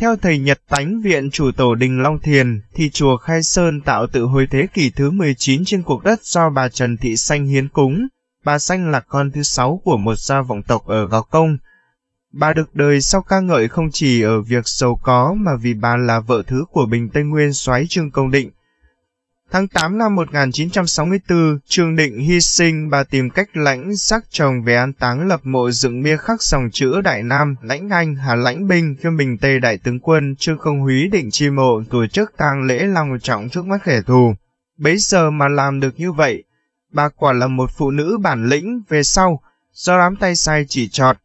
Theo thầy Nhật Tánh Viện Chủ Tổ Đình Long Thiền, thì chùa Khai Sơn tạo tự hồi thế kỷ thứ 19 trên cuộc đất do bà Trần Thị Xanh hiến cúng. Bà Xanh là con thứ sáu của một gia vọng tộc ở Gò Công. Bà được đời sau ca ngợi không chỉ ở việc giàu có mà vì bà là vợ thứ của Bình Tây Nguyên soái Trương Công Định, Tháng 8 năm 1964, Trương Định hy sinh bà tìm cách lãnh xác chồng về an táng lập mộ dựng bia khắc dòng chữ Đại Nam, Lãnh Anh, Hà Lãnh Binh khi mình Tây Đại Tướng Quân Trương Không Húy định chi mộ tổ chức tang lễ long trọng trước mắt kẻ thù. Bấy giờ mà làm được như vậy, bà quả là một phụ nữ bản lĩnh về sau, do đám tay sai chỉ trọt,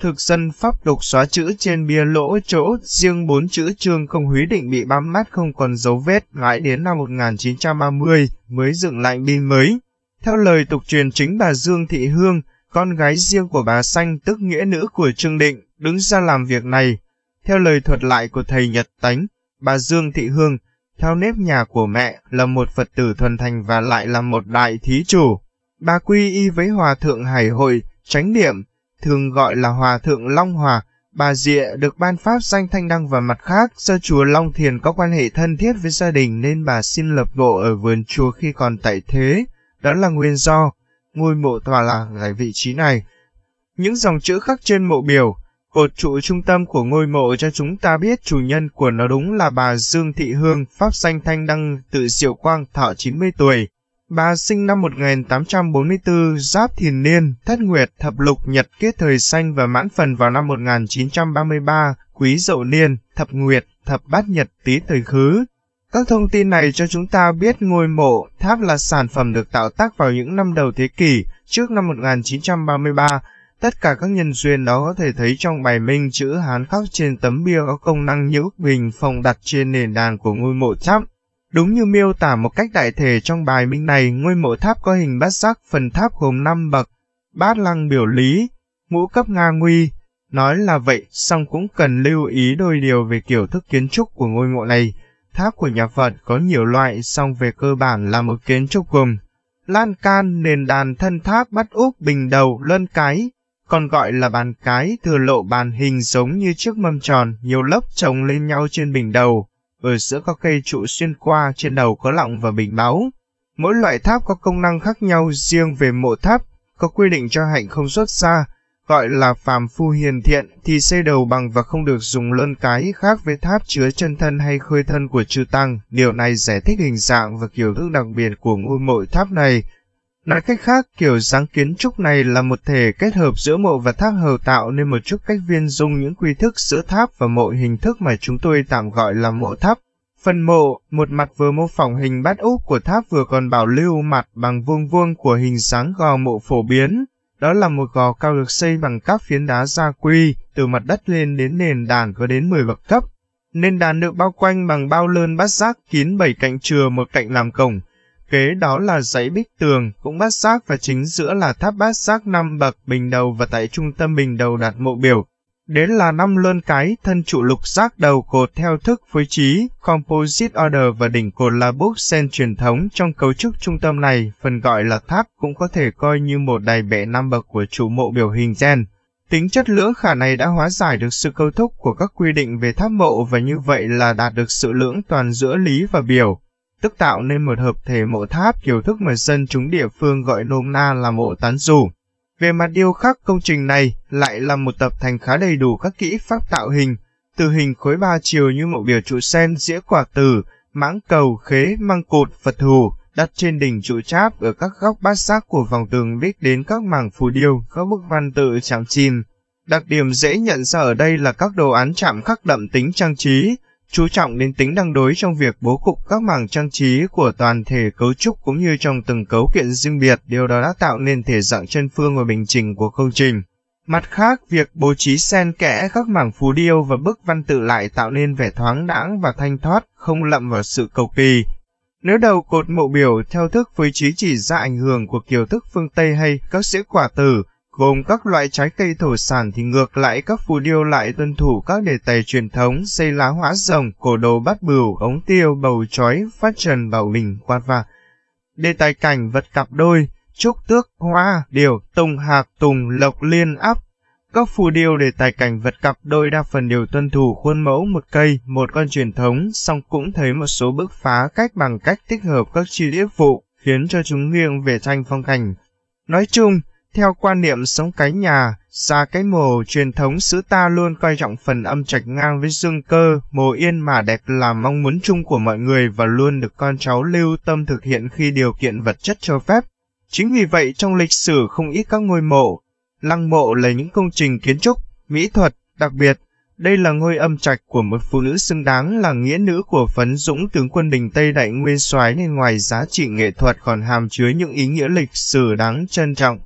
thực dân Pháp đục xóa chữ trên bia lỗ chỗ riêng bốn chữ trương không húy định bị bám mát không còn dấu vết mãi đến năm 1930 mới dựng lại bia mới. Theo lời tục truyền chính bà Dương Thị Hương, con gái riêng của bà Xanh tức nghĩa nữ của Trương Định, đứng ra làm việc này. Theo lời thuật lại của thầy Nhật Tánh, bà Dương Thị Hương, theo nếp nhà của mẹ, là một Phật tử thuần thành và lại là một đại thí chủ. Bà quy y với Hòa Thượng Hải Hội, tránh niệm, thường gọi là Hòa Thượng Long Hòa, bà Dịa được ban pháp danh Thanh Đăng và mặt khác, do chùa Long Thiền có quan hệ thân thiết với gia đình nên bà xin lập mộ ở vườn chùa khi còn tại thế, đó là nguyên do, ngôi mộ tòa lạc tại vị trí này. Những dòng chữ khắc trên mộ biểu, cột trụ trung tâm của ngôi mộ cho chúng ta biết chủ nhân của nó đúng là bà Dương Thị Hương, pháp danh Thanh Đăng tự Diệu Quang, thọ 90 tuổi. Bà sinh năm 1844, Giáp Thìn Niên, Thất Nguyệt, Thập Lục, Nhật kết thời xanh và mãn phần vào năm 1933, Quý Dậu Niên, Thập Nguyệt, Thập Bát Nhật Tý thời khứ. Các thông tin này cho chúng ta biết ngôi mộ, tháp là sản phẩm được tạo tác vào những năm đầu thế kỷ, trước năm 1933. Tất cả các nhân duyên đó có thể thấy trong bài minh chữ Hán khắc trên tấm bia có công năng nhiễu bình phòng đặt trên nền đàn của ngôi mộ tháp. Đúng như miêu tả một cách đại thể trong bài minh này, ngôi mộ tháp có hình bát giác, phần tháp gồm 5 bậc, bát lăng biểu lý, ngũ cấp Nga nguy. Nói là vậy, song cũng cần lưu ý đôi điều về kiểu thức kiến trúc của ngôi mộ này. Tháp của nhà Phật có nhiều loại, song về cơ bản là một kiến trúc gồm lan can, nền đàn thân tháp, bắt úp, bình đầu, lân cái, còn gọi là bàn cái thừa lộ bàn hình giống như chiếc mâm tròn, nhiều lớp chồng lên nhau trên bình đầu ở giữa có cây trụ xuyên qua, trên đầu có lọng và bình báo. Mỗi loại tháp có công năng khác nhau riêng về mộ tháp, có quy định cho hạnh không xuất xa, gọi là phàm phu hiền thiện thì xây đầu bằng và không được dùng lơn cái khác với tháp chứa chân thân hay khơi thân của chư tăng. Điều này giải thích hình dạng và kiểu thức đặc biệt của ngôi mộ tháp này Nói cách khác, kiểu dáng kiến trúc này là một thể kết hợp giữa mộ và tháp hầu tạo nên một chút cách viên dung những quy thức giữa tháp và mộ hình thức mà chúng tôi tạm gọi là mộ tháp. Phần mộ, một mặt vừa mô phỏng hình bát úp của tháp vừa còn bảo lưu mặt bằng vuông vuông của hình dáng gò mộ phổ biến. Đó là một gò cao được xây bằng các phiến đá gia quy, từ mặt đất lên đến nền đàn có đến 10 bậc cấp. Nền đàn được bao quanh bằng bao lơn bát giác kín bảy cạnh chừa một cạnh làm cổng, kế đó là dãy bích tường, cũng bát giác và chính giữa là tháp bát giác năm bậc bình đầu và tại trung tâm bình đầu đặt mộ biểu. Đến là năm luân cái, thân trụ lục giác đầu cột theo thức phối trí, composite order và đỉnh cột là bút sen truyền thống trong cấu trúc trung tâm này, phần gọi là tháp cũng có thể coi như một đài bệ năm bậc của trụ mộ biểu hình gen. Tính chất lưỡng khả này đã hóa giải được sự câu thúc của các quy định về tháp mộ và như vậy là đạt được sự lưỡng toàn giữa lý và biểu tức tạo nên một hợp thể mộ tháp kiểu thức mà dân chúng địa phương gọi nôm na là mộ tán dù. Về mặt điêu khắc công trình này lại là một tập thành khá đầy đủ các kỹ pháp tạo hình, từ hình khối ba chiều như mộ biểu trụ sen, dĩa quả tử, mãng cầu, khế, măng cột, Phật thù đặt trên đỉnh trụ cháp ở các góc bát giác của vòng tường biết đến các mảng phù điêu, các bức văn tự chạm chìm. Đặc điểm dễ nhận ra ở đây là các đồ án chạm khắc đậm tính trang trí, chú trọng đến tính đăng đối trong việc bố cục các mảng trang trí của toàn thể cấu trúc cũng như trong từng cấu kiện riêng biệt, điều đó đã tạo nên thể dạng chân phương và bình trình của công trình. Mặt khác, việc bố trí xen kẽ các mảng phù điêu và bức văn tự lại tạo nên vẻ thoáng đãng và thanh thoát, không lậm vào sự cầu kỳ. Nếu đầu cột mộ biểu theo thức phối trí chỉ ra ảnh hưởng của kiểu thức phương Tây hay các sĩ quả tử, gồm các loại trái cây thổ sản thì ngược lại các phù điêu lại tuân thủ các đề tài truyền thống xây lá hóa rồng, cổ đồ bát bửu, ống tiêu, bầu trói, phát trần, bảo bình, quạt vạc. Đề tài cảnh vật cặp đôi, trúc tước, hoa, điều, tùng hạc, tùng, lộc liên, áp. Các phù điêu đề tài cảnh vật cặp đôi đa phần đều tuân thủ khuôn mẫu một cây, một con truyền thống, song cũng thấy một số bước phá cách bằng cách tích hợp các chi tiết phụ khiến cho chúng nghiêng về tranh phong cảnh. Nói chung, theo quan niệm sống cái nhà, ra cái mồ truyền thống xứ ta luôn coi trọng phần âm trạch ngang với dương cơ, mồ yên mà đẹp là mong muốn chung của mọi người và luôn được con cháu lưu tâm thực hiện khi điều kiện vật chất cho phép. Chính vì vậy trong lịch sử không ít các ngôi mộ, lăng mộ là những công trình kiến trúc, mỹ thuật, đặc biệt. Đây là ngôi âm trạch của một phụ nữ xứng đáng là nghĩa nữ của phấn dũng tướng quân đình Tây Đại Nguyên soái nên ngoài giá trị nghệ thuật còn hàm chứa những ý nghĩa lịch sử đáng trân trọng.